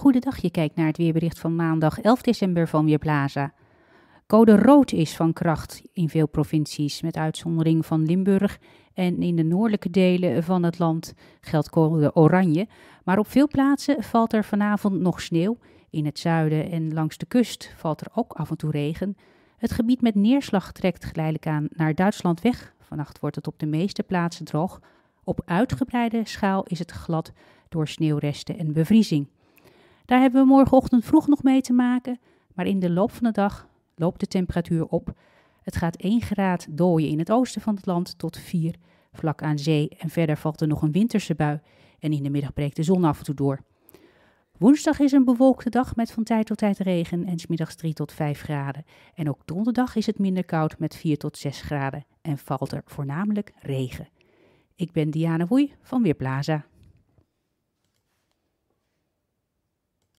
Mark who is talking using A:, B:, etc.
A: Goedendag, je kijkt naar het weerbericht van maandag 11 december van Weerplaza. Code rood is van kracht in veel provincies, met uitzondering van Limburg en in de noordelijke delen van het land geldt code oranje. Maar op veel plaatsen valt er vanavond nog sneeuw. In het zuiden en langs de kust valt er ook af en toe regen. Het gebied met neerslag trekt geleidelijk aan naar Duitsland weg. Vannacht wordt het op de meeste plaatsen droog. Op uitgebreide schaal is het glad door sneeuwresten en bevriezing. Daar hebben we morgenochtend vroeg nog mee te maken, maar in de loop van de dag loopt de temperatuur op. Het gaat 1 graad dooien in het oosten van het land tot 4 vlak aan zee en verder valt er nog een winterse bui en in de middag breekt de zon af en toe door. Woensdag is een bewolkte dag met van tijd tot tijd regen en smiddags 3 tot 5 graden. En ook donderdag is het minder koud met 4 tot 6 graden en valt er voornamelijk regen. Ik ben Diana Woei van Weerplaza.